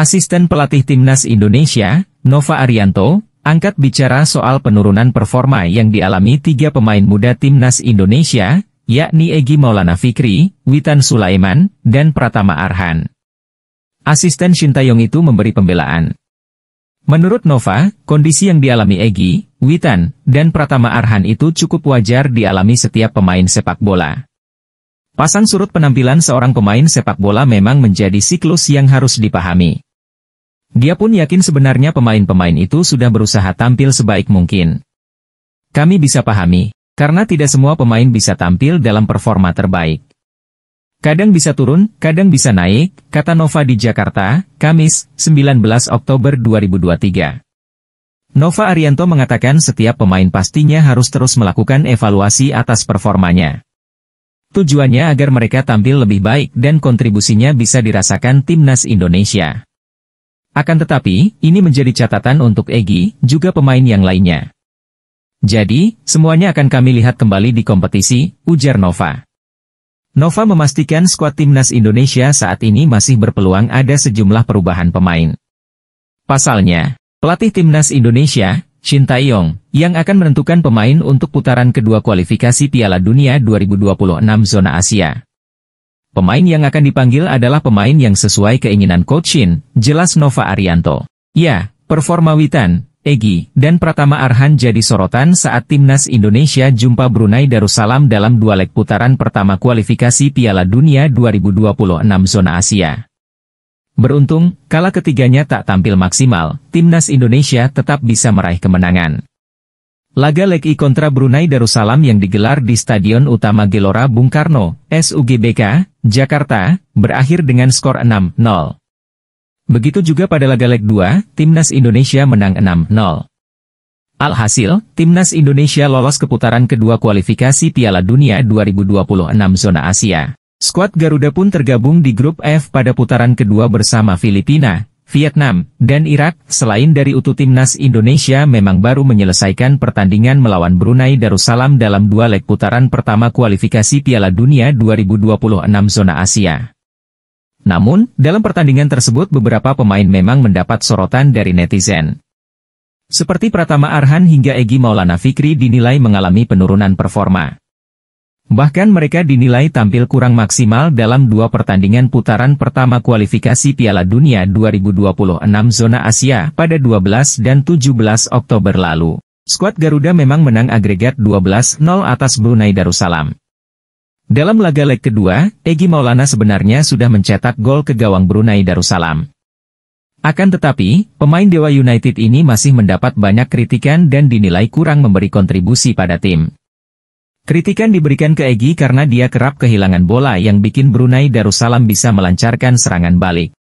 Asisten pelatih Timnas Indonesia, Nova Arianto, angkat bicara soal penurunan performa yang dialami tiga pemain muda Timnas Indonesia, yakni Egi Maulana Fikri, Witan Sulaiman, dan Pratama Arhan. Asisten Shintayong itu memberi pembelaan. Menurut Nova, kondisi yang dialami Egi, Witan, dan Pratama Arhan itu cukup wajar dialami setiap pemain sepak bola. Pasang surut penampilan seorang pemain sepak bola memang menjadi siklus yang harus dipahami. Dia pun yakin sebenarnya pemain-pemain itu sudah berusaha tampil sebaik mungkin. Kami bisa pahami, karena tidak semua pemain bisa tampil dalam performa terbaik. Kadang bisa turun, kadang bisa naik, kata Nova di Jakarta, Kamis, 19 Oktober 2023. Nova Arianto mengatakan setiap pemain pastinya harus terus melakukan evaluasi atas performanya. Tujuannya agar mereka tampil lebih baik dan kontribusinya bisa dirasakan timnas Indonesia. Akan tetapi, ini menjadi catatan untuk Egi, juga pemain yang lainnya. Jadi, semuanya akan kami lihat kembali di kompetisi, ujar Nova. Nova memastikan skuad timnas Indonesia saat ini masih berpeluang ada sejumlah perubahan pemain. Pasalnya, pelatih timnas Indonesia, Shin Taeyong, yang akan menentukan pemain untuk putaran kedua kualifikasi Piala Dunia 2026 zona Asia. Pemain yang akan dipanggil adalah pemain yang sesuai keinginan Coach jelas Nova Arianto. Ya, performa Witan, Egi, dan Pratama Arhan jadi sorotan saat timnas Indonesia jumpa Brunei Darussalam dalam dua leg putaran pertama kualifikasi Piala Dunia 2026 zona Asia. Beruntung, kala ketiganya tak tampil maksimal, timnas Indonesia tetap bisa meraih kemenangan. Laga leg I kontra Brunei Darussalam yang digelar di Stadion Utama Gelora Bung Karno, SUGBK, Jakarta, berakhir dengan skor 6-0. Begitu juga pada laga leg 2, Timnas Indonesia menang 6-0. Alhasil, Timnas Indonesia lolos ke putaran kedua kualifikasi Piala Dunia 2026 zona Asia. Skuad Garuda pun tergabung di grup F pada putaran kedua bersama Filipina, Vietnam, dan Irak, selain dari UTU Timnas Indonesia memang baru menyelesaikan pertandingan melawan Brunei Darussalam dalam dua leg putaran pertama kualifikasi Piala Dunia 2026 zona Asia. Namun, dalam pertandingan tersebut beberapa pemain memang mendapat sorotan dari netizen. Seperti Pratama Arhan hingga Egi Maulana Fikri dinilai mengalami penurunan performa. Bahkan mereka dinilai tampil kurang maksimal dalam dua pertandingan putaran pertama kualifikasi Piala Dunia 2026 zona Asia pada 12 dan 17 Oktober lalu. Skuad Garuda memang menang agregat 12-0 atas Brunei Darussalam. Dalam laga leg kedua, Egi Maulana sebenarnya sudah mencetak gol ke gawang Brunei Darussalam. Akan tetapi, pemain Dewa United ini masih mendapat banyak kritikan dan dinilai kurang memberi kontribusi pada tim. Kritikan diberikan ke Egi karena dia kerap kehilangan bola yang bikin Brunei Darussalam bisa melancarkan serangan balik.